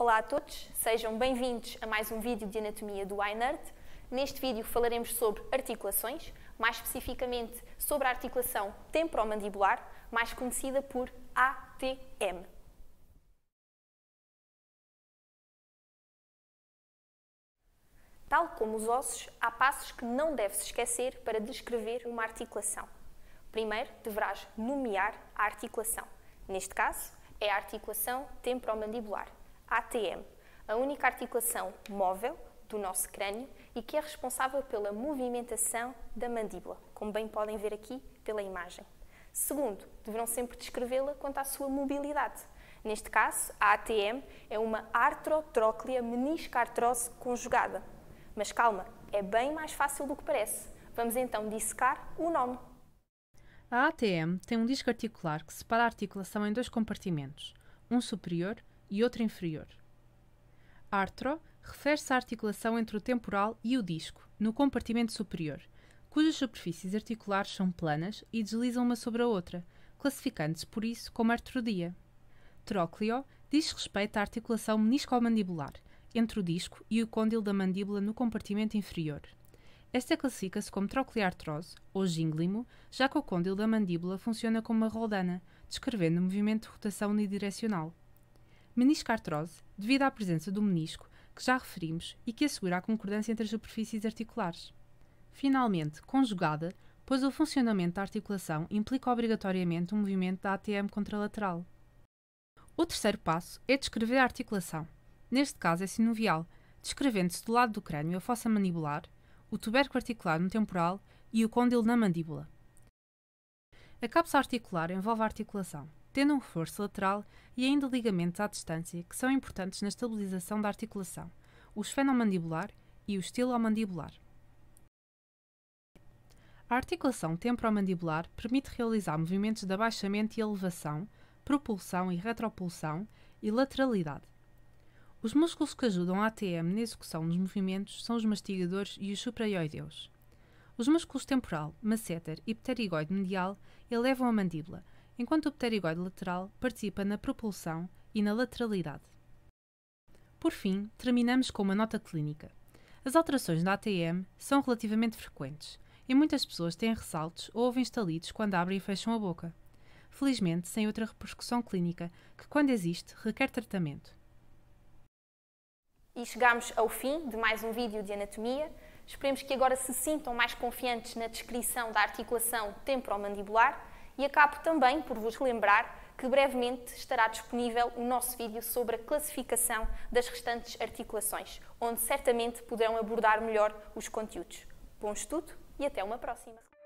Olá a todos, sejam bem-vindos a mais um vídeo de anatomia do iNerd. Neste vídeo falaremos sobre articulações, mais especificamente sobre a articulação temporomandibular, mais conhecida por ATM. Tal como os ossos, há passos que não deve-se esquecer para descrever uma articulação. Primeiro, deverás nomear a articulação. Neste caso, é a articulação temporomandibular. ATM, a única articulação móvel do nosso crânio e que é responsável pela movimentação da mandíbula, como bem podem ver aqui pela imagem. Segundo, deverão sempre descrevê-la quanto à sua mobilidade. Neste caso, a ATM é uma artrotróclea meniscartrose conjugada. Mas calma, é bem mais fácil do que parece. Vamos então dissecar o nome. A ATM tem um disco articular que separa a articulação em dois compartimentos, um superior e outra inferior. Artro refere-se à articulação entre o temporal e o disco, no compartimento superior, cujas superfícies articulares são planas e deslizam uma sobre a outra, classificando-se por isso como artrodia. Trócleo diz respeito à articulação meniscomandibular, entre o disco e o côndil da mandíbula no compartimento inferior. Esta classifica-se como trocleartrose, ou gínglimo, já que o côndil da mandíbula funciona como uma roldana, descrevendo o movimento de rotação unidirecional artrose, devido à presença do menisco, que já referimos e que assegura a concordância entre as superfícies articulares. Finalmente, conjugada, pois o funcionamento da articulação implica obrigatoriamente um movimento da ATM contralateral. O terceiro passo é descrever a articulação. Neste caso é sinovial, descrevendo-se do lado do crânio a fossa mandibular, o tubérculo articular no temporal e o côndilo na mandíbula. A cápsula articular envolve a articulação tendo um reforço lateral e ainda ligamentos à distância que são importantes na estabilização da articulação, o esfenomandibular e o estilomandibular. A articulação temporomandibular permite realizar movimentos de abaixamento e elevação, propulsão e retropulsão e lateralidade. Os músculos que ajudam a ATM na execução dos movimentos são os mastigadores e os supraioideus. Os músculos temporal, masseter e pterigoide medial elevam a mandíbula enquanto o pterigoide lateral participa na propulsão e na lateralidade. Por fim, terminamos com uma nota clínica. As alterações na ATM são relativamente frequentes e muitas pessoas têm ressaltos ou ouvem estalidos quando abrem e fecham a boca. Felizmente, sem outra repercussão clínica, que quando existe, requer tratamento. E chegamos ao fim de mais um vídeo de anatomia. Esperemos que agora se sintam mais confiantes na descrição da articulação temporomandibular e acabo também por vos lembrar que brevemente estará disponível o nosso vídeo sobre a classificação das restantes articulações, onde certamente poderão abordar melhor os conteúdos. Bom estudo e até uma próxima!